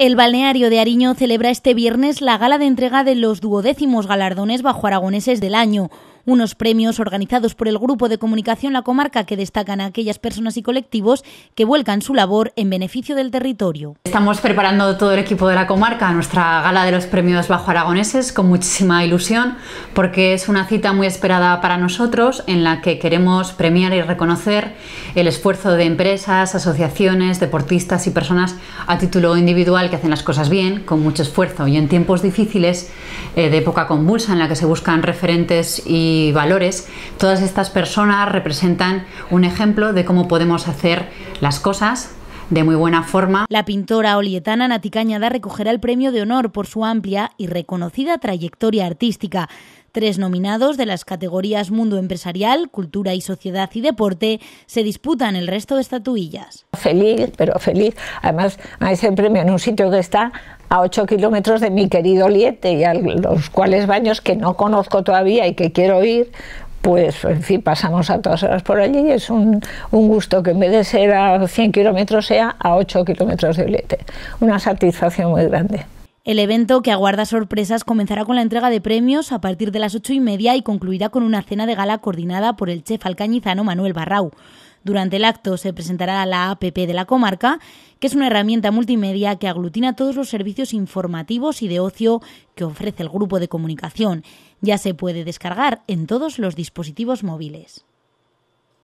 El balneario de Ariño celebra este viernes la gala de entrega de los duodécimos galardones bajo aragoneses del año, unos premios organizados por el Grupo de Comunicación La Comarca que destacan a aquellas personas y colectivos que vuelcan su labor en beneficio del territorio. Estamos preparando todo el equipo de la comarca nuestra gala de los premios Bajo Aragoneses con muchísima ilusión porque es una cita muy esperada para nosotros en la que queremos premiar y reconocer el esfuerzo de empresas, asociaciones, deportistas y personas a título individual que hacen las cosas bien, con mucho esfuerzo y en tiempos difíciles eh, de época convulsa en la que se buscan referentes y valores, todas estas personas representan un ejemplo de cómo podemos hacer las cosas de muy buena forma. La pintora olietana Nati Cañada recogerá el premio de honor por su amplia y reconocida trayectoria artística. Tres nominados de las categorías Mundo Empresarial, Cultura y Sociedad y Deporte se disputan el resto de estatuillas feliz, pero feliz. Además, hay ese premio en un sitio que está a 8 kilómetros de mi querido Liete y a los cuales baños que no conozco todavía y que quiero ir, pues en fin, pasamos a todas horas por allí y es un, gusto que en vez de ser a 100 kilómetros sea a 8 kilómetros de Liete. Una satisfacción muy grande. El evento, que aguarda sorpresas, comenzará con la entrega de premios a partir de las ocho y media y concluirá con una cena de gala coordinada por el chef alcañizano Manuel Barrau. Durante el acto se presentará la APP de la comarca, que es una herramienta multimedia que aglutina todos los servicios informativos y de ocio que ofrece el grupo de comunicación. Ya se puede descargar en todos los dispositivos móviles.